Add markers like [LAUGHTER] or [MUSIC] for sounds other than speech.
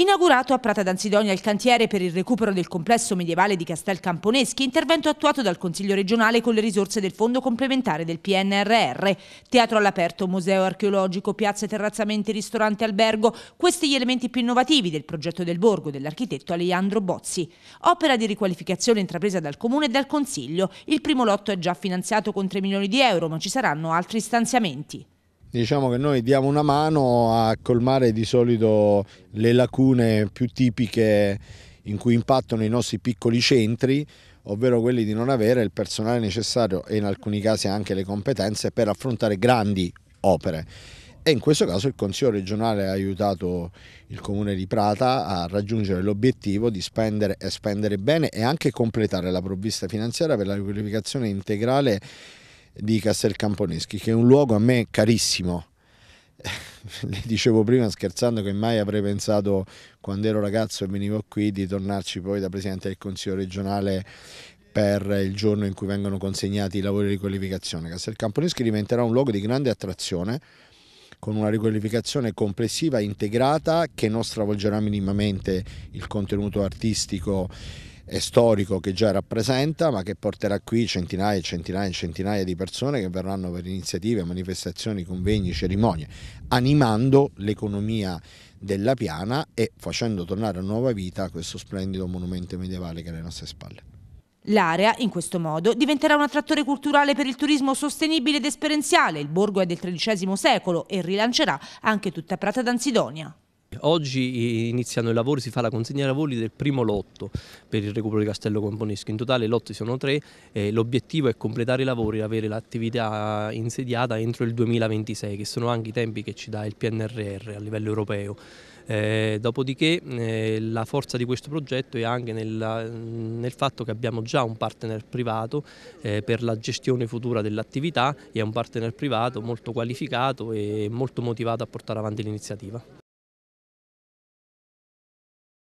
Inaugurato a Prata d'Ansidonia il cantiere per il recupero del complesso medievale di Castel Camponeschi, intervento attuato dal Consiglio regionale con le risorse del Fondo complementare del PNRR. Teatro all'aperto, museo archeologico, piazze, terrazzamenti, ristorante, albergo, questi gli elementi più innovativi del progetto del borgo dell'architetto Alejandro Bozzi. Opera di riqualificazione intrapresa dal Comune e dal Consiglio. Il primo lotto è già finanziato con 3 milioni di euro, ma ci saranno altri stanziamenti diciamo che noi diamo una mano a colmare di solito le lacune più tipiche in cui impattano i nostri piccoli centri, ovvero quelli di non avere il personale necessario e in alcuni casi anche le competenze per affrontare grandi opere. E in questo caso il Consiglio regionale ha aiutato il Comune di Prata a raggiungere l'obiettivo di spendere e spendere bene e anche completare la provvista finanziaria per la riqualificazione integrale di Castel Camponeschi, che è un luogo a me carissimo. [LAUGHS] Le dicevo prima scherzando che mai avrei pensato quando ero ragazzo e venivo qui di tornarci poi da Presidente del Consiglio regionale per il giorno in cui vengono consegnati i lavori di riqualificazione. Castel Camponeschi diventerà un luogo di grande attrazione con una riqualificazione complessiva integrata che non stravolgerà minimamente il contenuto artistico e storico che già rappresenta, ma che porterà qui centinaia e centinaia e centinaia di persone che verranno per iniziative, manifestazioni, convegni, cerimonie, animando l'economia della piana e facendo tornare a nuova vita questo splendido monumento medievale che è alle nostre spalle. L'area, in questo modo, diventerà un attrattore culturale per il turismo sostenibile ed esperienziale. Il borgo è del XIII secolo e rilancerà anche tutta Prata d'Ansidonia. Oggi iniziano i lavori, si fa la consegna lavori del primo lotto per il recupero di Castello Componisco, in totale i lotti sono tre e l'obiettivo è completare i lavori e avere l'attività insediata entro il 2026 che sono anche i tempi che ci dà il PNRR a livello europeo. Eh, dopodiché eh, la forza di questo progetto è anche nel, nel fatto che abbiamo già un partner privato eh, per la gestione futura dell'attività e è un partner privato molto qualificato e molto motivato a portare avanti l'iniziativa.